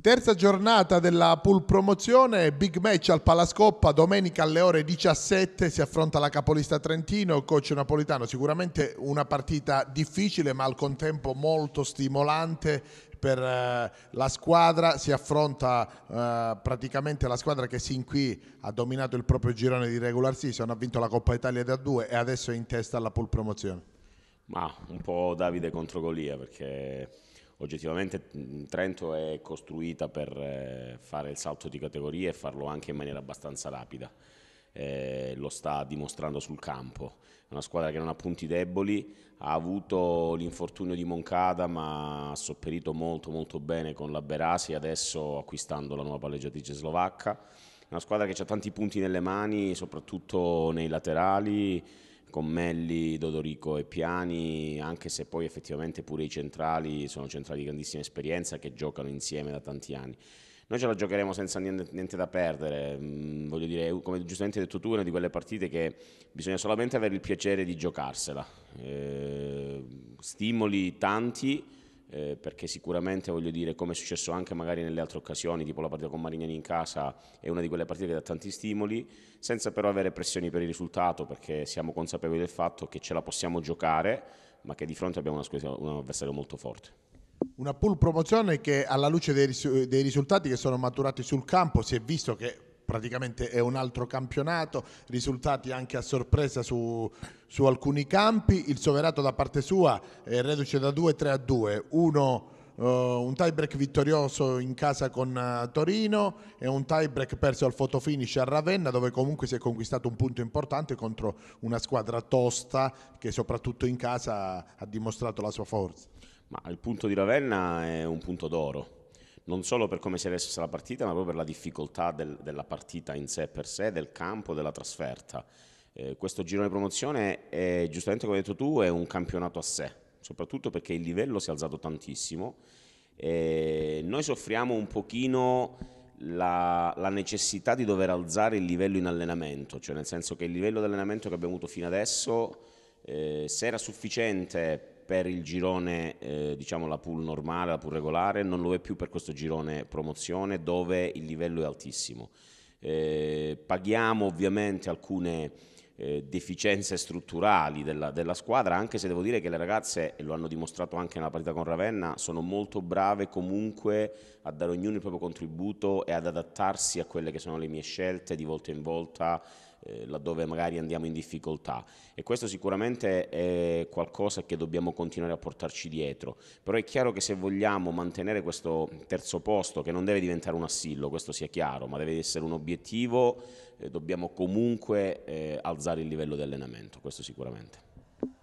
Terza giornata della pool promozione, big match al Palascoppa, domenica alle ore 17 si affronta la capolista Trentino, il coach napolitano, sicuramente una partita difficile ma al contempo molto stimolante per eh, la squadra, si affronta eh, praticamente la squadra che sin qui ha dominato il proprio girone di regular season, ha vinto la Coppa Italia da due e adesso è in testa alla pool promozione. Ma un po' Davide contro Golia perché oggettivamente Trento è costruita per eh, fare il salto di categoria e farlo anche in maniera abbastanza rapida. Eh, lo sta dimostrando sul campo. È una squadra che non ha punti deboli, ha avuto l'infortunio di Moncada ma ha sopperito molto molto bene con la Berasi adesso acquistando la nuova palleggiatrice slovacca. È una squadra che ha tanti punti nelle mani, soprattutto nei laterali, con Melli, Dodorico e Piani, anche se poi effettivamente pure i centrali sono centrali di grandissima esperienza che giocano insieme da tanti anni. Noi ce la giocheremo senza niente, niente da perdere, mm, voglio dire, come giustamente hai detto tu, è una di quelle partite che bisogna solamente avere il piacere di giocarsela. Eh, stimoli tanti eh, perché sicuramente voglio dire, come è successo anche magari nelle altre occasioni, tipo la partita con Marignani in casa, è una di quelle partite che dà tanti stimoli, senza però avere pressioni per il risultato, perché siamo consapevoli del fatto che ce la possiamo giocare, ma che di fronte abbiamo un avversario molto forte. Una pool promozione che alla luce dei, risultati che sono maturati sul campo si è visto che praticamente è un altro campionato, risultati anche a sorpresa su, su alcuni campi, il Soverato da parte sua è eh, reduce da 2 3 a 2, uno Uh, un tiebreak vittorioso in casa con uh, Torino e un tiebreak perso al fotofinish a Ravenna dove comunque si è conquistato un punto importante contro una squadra tosta che soprattutto in casa ha dimostrato la sua forza. Ma il punto di Ravenna è un punto d'oro non solo per come si è resa la partita, ma proprio per la difficoltà del, della partita in sé per sé, del campo, della trasferta. Eh, questo girone di promozione, è, giustamente come hai detto tu, è un campionato a sé, soprattutto perché il livello si è alzato tantissimo. Eh, noi soffriamo un pochino la, la, necessità di dover alzare il livello in allenamento, cioè nel senso che il livello di allenamento che abbiamo avuto fino adesso, eh, se era sufficiente per il girone, eh, diciamo la pool normale, la pool regolare, non lo è più per questo girone promozione dove il livello è altissimo. Eh, paghiamo ovviamente alcune eh, deficienze strutturali della, della, squadra, anche se devo dire che le ragazze, e lo hanno dimostrato anche nella partita con Ravenna, sono molto brave comunque a dare ognuno il proprio contributo e ad adattarsi a quelle che sono le mie scelte di volta in volta eh, laddove magari andiamo in difficoltà e questo sicuramente è qualcosa che dobbiamo continuare a portarci dietro però è chiaro che se vogliamo mantenere questo terzo posto che non deve diventare un assillo questo sia chiaro ma deve essere un obiettivo dobbiamo comunque eh, alzare il livello di allenamento, questo sicuramente.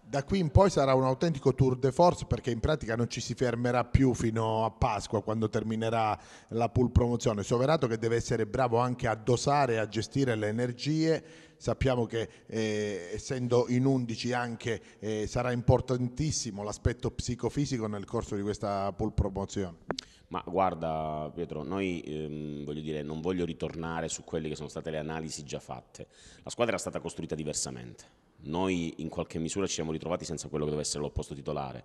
Da qui in poi sarà un autentico tour de force perché in pratica non ci si fermerà più fino a Pasqua quando terminerà la pool promozione. Soverato che deve essere bravo anche a dosare e a gestire le energie sappiamo che eh, essendo in 11 anche eh, sarà importantissimo l'aspetto psicofisico nel corso di questa pool promozione. Ma guarda Pietro, noi ehm, voglio dire, non voglio ritornare su quelle che sono state le analisi già fatte. La squadra era stata costruita diversamente. Noi in qualche misura ci siamo ritrovati senza quello che doveva essere l'opposto titolare.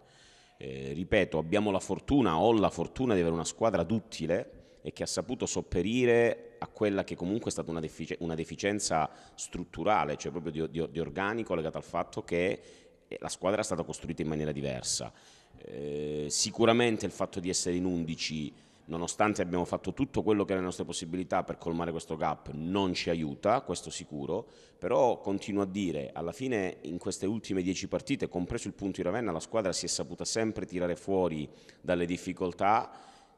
Eh, ripeto, abbiamo la fortuna, ho la fortuna di avere una squadra duttile e che ha saputo sopperire a quella che comunque è stata una, defici- una deficienza strutturale, cioè proprio di, di, di organico legata al fatto che la squadra è stata costruita in maniera diversa. Eh, sicuramente il fatto di essere in 11, nonostante abbiamo fatto tutto quello che era le nostre possibilità per colmare questo gap, non ci aiuta, questo sicuro, però continuo a dire, alla fine in queste ultime 10 partite, compreso il punto di Ravenna, la squadra si è saputa sempre tirare fuori dalle difficoltà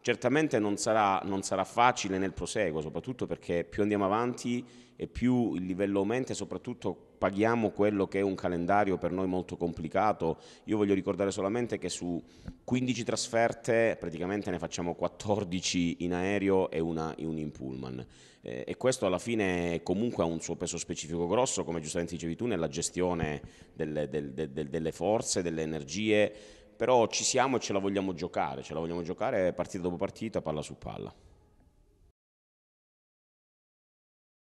Certamente non sarà, non sarà, facile nel proseguo, soprattutto perché più andiamo avanti e più il livello aumenta e soprattutto paghiamo quello che è un calendario per noi molto complicato. Io voglio ricordare solamente che su 15 trasferte praticamente ne facciamo 14 in aereo e una in, un pullman eh, e questo alla fine comunque ha un suo peso specifico grosso, come giustamente dicevi tu, nella gestione delle, del, del, delle forze, delle energie però ci siamo e ce la vogliamo giocare, ce la vogliamo giocare partita dopo partita, palla su palla.